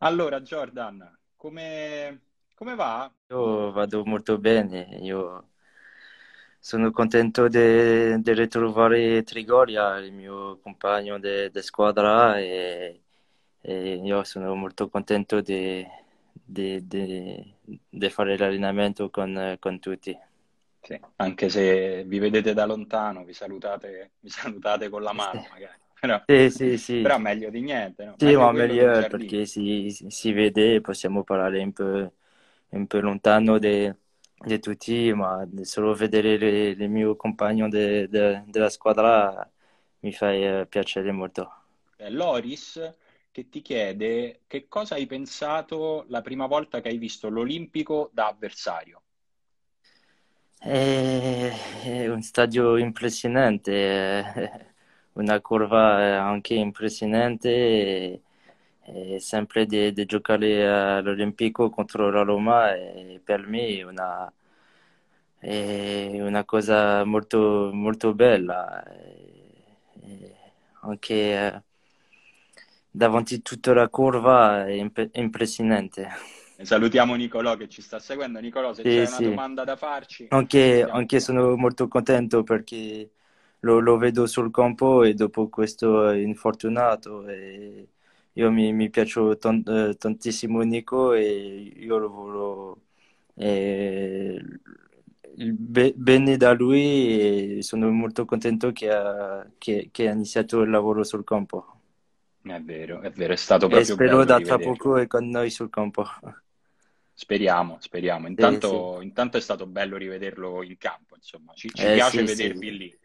Allora, Jordan, come, come va? Io vado molto bene, io sono contento di ritrovare Trigoria, il mio compagno di squadra, e, e, io sono molto contento di, fare l'allenamento con, con tutti. Sì, anche se vi vedete da lontano, vi salutate, vi salutate con la mano sì. magari però, sì, sì, sì. però meglio di niente. No? Sì, meglio ma meglio perché si, si, vede possiamo parlare un po', un po lontano di tutti, ma solo vedere il mio compagno de, de, della squadra mi fa eh, piacere molto. Eh, Loris che ti chiede che cosa hai pensato la prima volta che hai visto l'Olimpico da avversario. Eh, è un stadio impressionante, una curva eh, anche impressionante e, e sempre di, di, giocare all'Olimpico contro la Roma è, per me una, è una cosa molto, molto bella e anche eh, davanti a tutta la curva è imp- impressionante Salutiamo Nicolò che ci sta seguendo. Nicolò, se sì, c'è sì. una domanda da farci. Anche, anche sono molto contento perché lo, lo, vedo sul campo e dopo questo è infortunato. E io mi, mi piaccio tant, eh, tantissimo Nico e io lo voglio eh, be, bene da lui e sono molto contento che ha, che, che ha, iniziato il lavoro sul campo. È vero, è vero, è stato proprio e spero da tra poco è con noi sul campo. Speriamo, speriamo. Intanto, eh, sì. intanto, è stato bello rivederlo in campo, insomma, ci, ci eh, piace sì, vedervi sì. lì.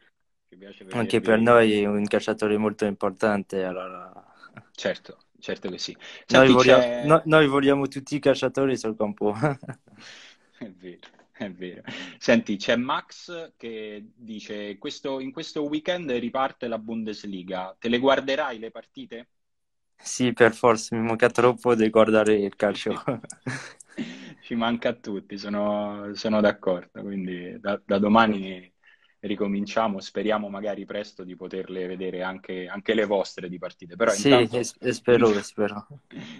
Anche per noi è un calciatore molto importante, allora... Certo, certo che sì. Senti, noi, vogliamo, no, noi, vogliamo, tutti i calciatori sul campo. è vero, è vero. Senti, c'è Max che dice, questo, in questo weekend riparte la Bundesliga, te le guarderai le partite? Sì, per forza, mi manca troppo di guardare il calcio. Ci manca a tutti, sono, sono d'accordo, quindi da, da domani ricominciamo, speriamo magari presto di poterle vedere anche, anche le vostre di partite. Però sì, intanto, spero, intanto, spero.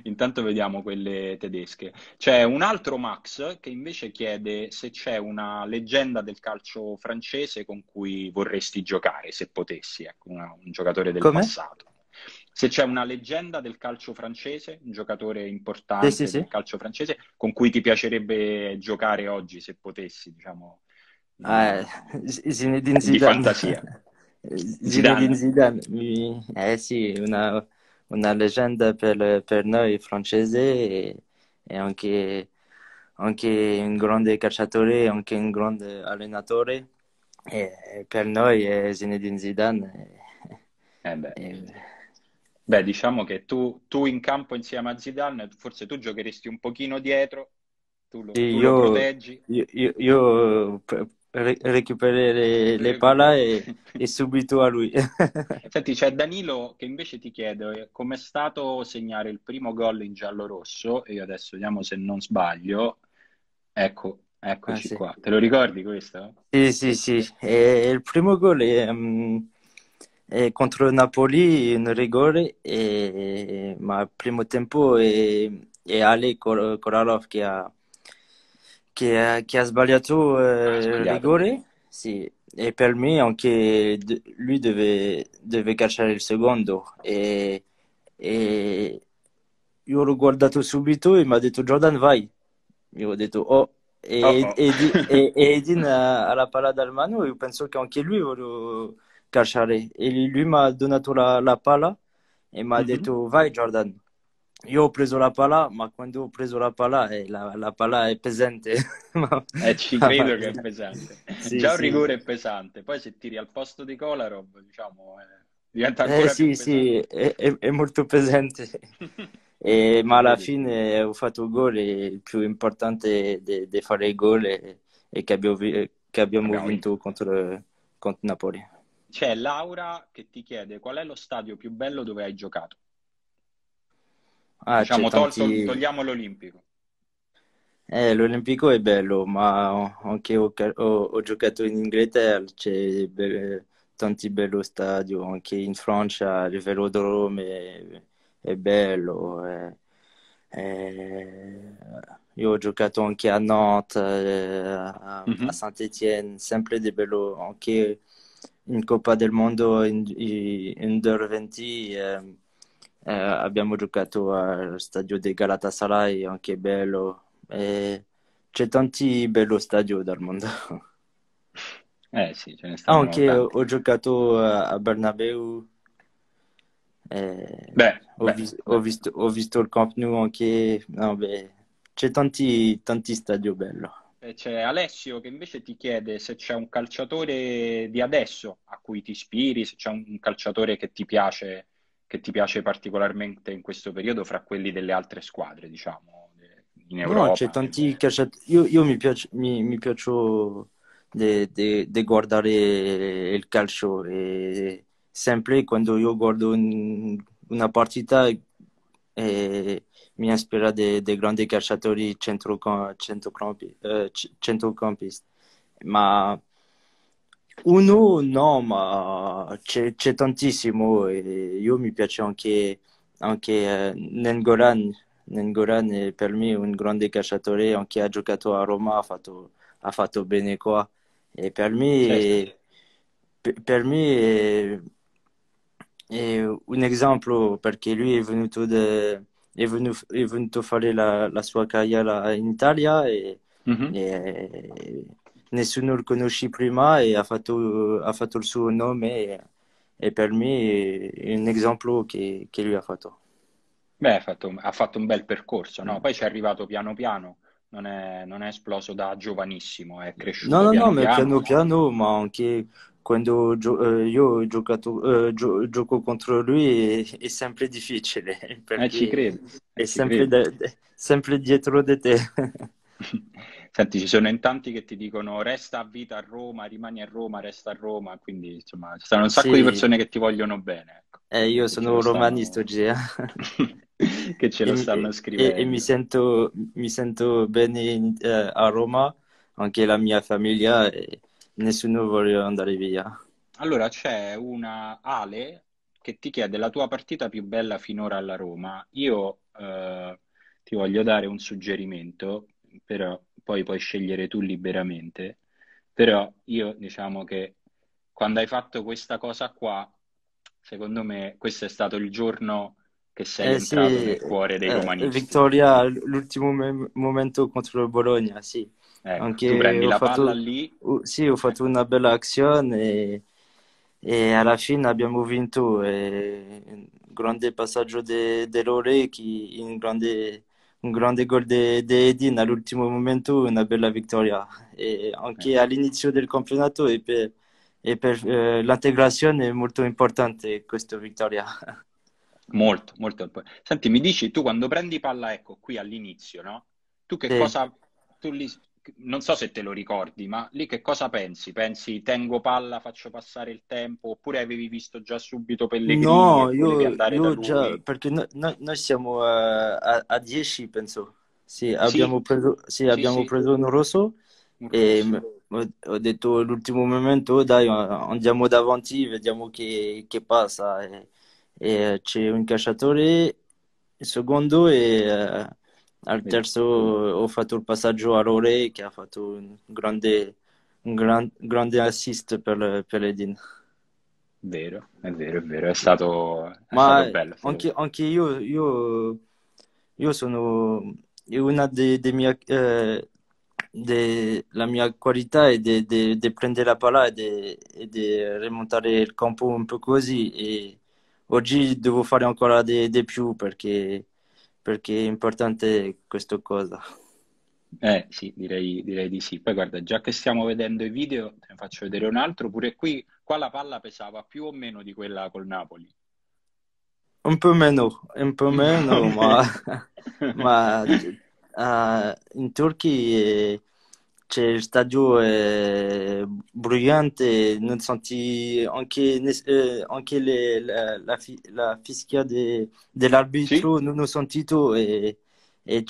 Intanto vediamo quelle tedesche. C'è un altro Max che invece chiede se c'è una leggenda del calcio francese con cui vorresti giocare, se potessi, ecco, una, un giocatore del Com'è? passato. Se c'è una leggenda del calcio francese, un giocatore importante sì, sì, del calcio francese, con cui ti piacerebbe giocare oggi, se potessi, diciamo, eh, Zinedine Zidane. Di fantasia. Zinedine Zidane, Zidane. Mi... eh sì, una, una leggenda per, per, noi francesi e, e anche, anche, un grande calciatore, anche un grande allenatore. E per noi è Zinedine Zidane. Eh beh. E... beh. diciamo che tu, tu, in campo insieme a Zidane, forse tu giocheresti un pochino dietro, tu lo, sì, tu io, lo proteggi. Io, io, io recuperare le palle e, e, subito a lui. Senti, c'è Danilo che invece ti chiede eh, com'è stato segnare il primo gol in giallo-rosso, e io adesso vediamo se non sbaglio, ecco, eccoci ah, sì. qua. Te lo ricordi questo? Sì, sì, sì. E il primo gol è... Um contro Napoli in rigore, e, ma al primo tempo è, è Ale Koralov che ha, che, che ha sbagliato eh, il rigore sì. e per me anche lui deve, deve calciare il secondo e, e io l'ho guardato subito e mi ha detto Jordan vai io ho detto oh e, oh, oh. e, e Edin ha la palla dal mano io penso che anche lui volevo calciare e lui mi ha donato la, la palla e mi ha mm -hmm. detto vai Jordan io ho preso la pala, ma quando ho preso la pala, eh, la, la, pala è pesante. eh, ci credo che è pesante. sì, Già un sì. rigore è pesante, poi se tiri al posto di Kolarov, diciamo, eh, diventa eh, ancora eh, sì, sì, è, è, è, molto pesante. e, eh, ma alla fine ho fatto gol e il più importante di fare il gol è, è che abbiamo, che abbiamo okay. vinto contro, contro Napoli. C'è Laura che ti chiede qual è lo stadio più bello dove hai giocato? Ah, diciamo, togliamo l'Olimpico. Eh, L'Olimpico è bello, ma anche ho, ho, giocato in Inghilterra, c'è tanti belli stadi, anche in Francia il velodrome è, è bello. È, Io ho giocato anche a Nantes, eh, a, mhm. Saint-Etienne, sempre di bello, anche in Coppa del Mondo in, in Under 20. Eh, Eh, abbiamo giocato allo stadio di Galatasaray, anche oh, bello. Eh, c'è tanti bello stadio dal mondo. Eh sì, ce ne stanno Anche ho, ho giocato a Bernabeu. Eh, beh, ho, beh. Vis- ho, visto, ho, visto, il Camp Nou anche. No, beh, c'è tanti, tanti stadio bello. C'è Alessio che invece ti chiede se c'è un calciatore di adesso a cui ti ispiri, se c'è un calciatore che ti piace che ti piace particolarmente in questo periodo fra quelli delle altre squadre, diciamo, in Europa? No, c'è tanti calciatori. Io, io, mi, piace, mi, mi piaccio di guardare il calcio e sempre quando io guardo una partita e eh, mi ispira dei de grandi calciatori centrocampisti. Eh, centrocampi. Ma Uno no, ma c'è, c'è tantissimo e io mi piace anche, anche eh, Nengolan. Nengolan è per me un grande cacciatore. anche ha giocato a Roma, ha fatto, ha fatto bene qua. E per me, certo. è, per me è, è, un esempio perché lui è venuto, de, è venuto, è venuto fare la, la sua carriera in Italia e, mm-hmm. e nessuno lo conosce prima e ha fatto, ha fatto il suo nome e, e, per me è un esempio che, che lui ha fatto. Beh, ha fatto, ha fatto un bel percorso, no? Mm. Poi ci è arrivato piano piano, non è, non è, esploso da giovanissimo, è cresciuto. No, no, piano no, piano, piano, piano, ma anche quando gio- eh, io ho giocato, eh, gio- gioco contro lui è, è sempre difficile. Eh, ci credo. È ci sempre, credo. Da, sempre dietro di te. Senti, ci sono in tanti che ti dicono resta a vita a Roma, rimani a Roma, resta a Roma, quindi insomma ci sono un sacco sì. di persone che ti vogliono bene. Ecco. Eh, io che sono romanista stanno... che ce lo stanno mi, scrivendo. E, e mi, sento, mi, sento, bene in, eh, a Roma, anche la mia famiglia, e nessuno vuole andare via. Allora c'è una Ale che ti chiede la tua partita più bella finora alla Roma. Io eh, ti voglio dare un suggerimento, però poi puoi scegliere tu liberamente, però io diciamo che quando hai fatto questa cosa qua, secondo me questo è stato il giorno che sei eh, entrato sì, nel cuore dei eh, romanisti. Vittoria, l'ultimo me- momento contro il Bologna, sì. Ecco, Anche tu prendi la fatto, palla lì. Uh, sì, ho fatto una bella azione e, e alla fine abbiamo vinto. E, un grande passaggio de, dell'Ore che in grande un grande gol di Edin all'ultimo momento, una bella vittoria. E anche eh. all'inizio del campionato e per, e per eh, l'integrazione è molto importante questa vittoria. Molto, molto. importante. Senti, mi dici tu quando prendi palla, ecco, qui all'inizio, no? Tu che sì. cosa... Tu li, non so se te lo ricordi, ma lì che cosa pensi? Pensi tengo palla, faccio passare il tempo, oppure avevi visto già subito Pellegrini? No, io, io già, perché no, no, noi siamo eh, a, a, 10, penso. Sì, abbiamo sì. preso, sì, sì, abbiamo preso un rosso un e ho detto l'ultimo momento, oh, dai, andiamo davanti, vediamo che, che passa. E, e c'è un cacciatore, il secondo e... Eh, al terzo ho fatto il passaggio a Rore che ha fatto un grande, un gran, grande assist per, per Edin. Vero, è vero, è vero, è stato, è Ma stato bello. Anche, anche io, io, io, sono una delle de mie... Eh, de, la mia qualità è di prendere la palla e di rimontare il campo un po' così e oggi devo fare ancora di più perché perché è importante questa cosa. Eh sì, direi, direi, di sì. Poi guarda, già che stiamo vedendo i video, te ne faccio vedere un altro, pure qui, qua la palla pesava più o meno di quella col Napoli. Un po' meno, un po' meno, ma, ma uh, in Turchia c'è stadio è eh, brillante, non senti anche, eh, anche le, la, la, la, fischia de, dell'arbitro, sì. non ho sentito e, e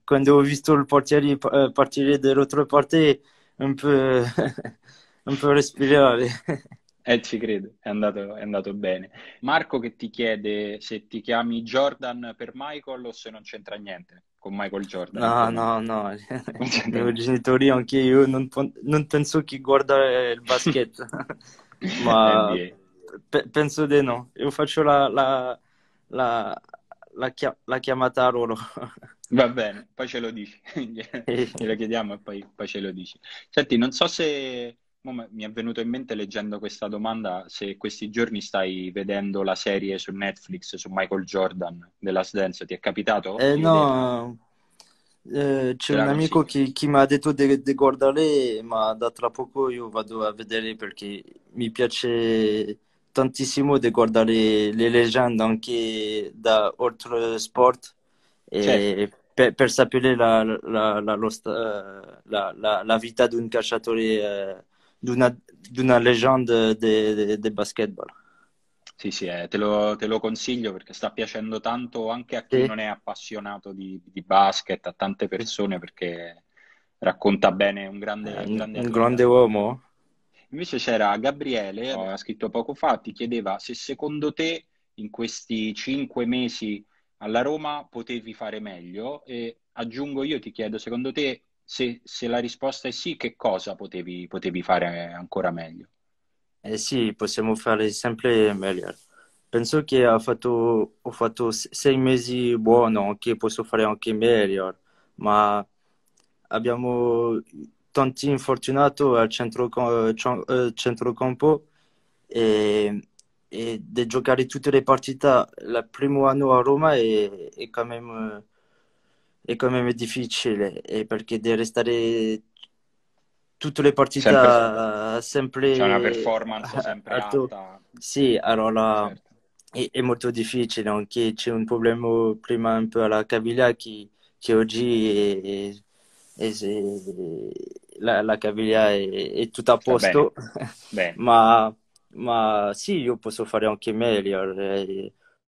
quando ho visto il portiere eh, partire dall'altra parte un po', un po' respirare. e eh, ci credo, è andato, è andato, bene. Marco che ti chiede se ti chiami Jordan per Michael o se non c'entra niente con Michael Jordan. No, no, no, i miei genitori, anche io, non, non, penso che guarda il basket, ma pe- penso di no. Io faccio la, la, la, la, chia- la chiamata a loro. Va bene, poi ce lo dici, glielo chiediamo e poi, poi ce lo dici. Senti, non so se mi è venuto in mente leggendo questa domanda se questi giorni stai vedendo la serie su Netflix su Michael Jordan della Dance, ti è capitato? Eh no, eh, c'è un amico che, che mi ha detto di, de- de guardare, ma da tra poco io vado a vedere perché mi piace tantissimo di guardare le leggende anche da oltre sport e certo. per, per, sapere la, la, la, la vita di un calciatore. Eh, d'una leggenda del basketball. Sì, sì, eh, te, lo, te, lo, consiglio perché sta piacendo tanto anche a chi sì. non è appassionato di, di, basket, a tante persone perché racconta bene un grande, eh, un grande, un grande uomo. Invece c'era Gabriele, eh, ha scritto poco fa, ti chiedeva se secondo te in questi cinque mesi alla Roma potevi fare meglio e aggiungo io ti chiedo secondo te se, se la risposta è sì, che cosa potevi, potevi fare ancora meglio? Eh sì, possiamo fare sempre meglio. Penso che ho fatto, ho fatto sei mesi buono, che posso fare anche meglio, ma abbiamo tanti infortunati al centro, eh, centrocampo e, e di giocare tutte le partite il primo anno a Roma è, è, quand e come è difficile è perché deve stare tutte le partite sempre, sempre c'è una performance sempre alta sì allora certo. è, è, molto difficile anche c'è un problema prima un po' alla caviglia che, che oggi è, è, la, la, caviglia è, tutta a posto bene. Bene. ma, ma sì io posso fare anche meglio eh,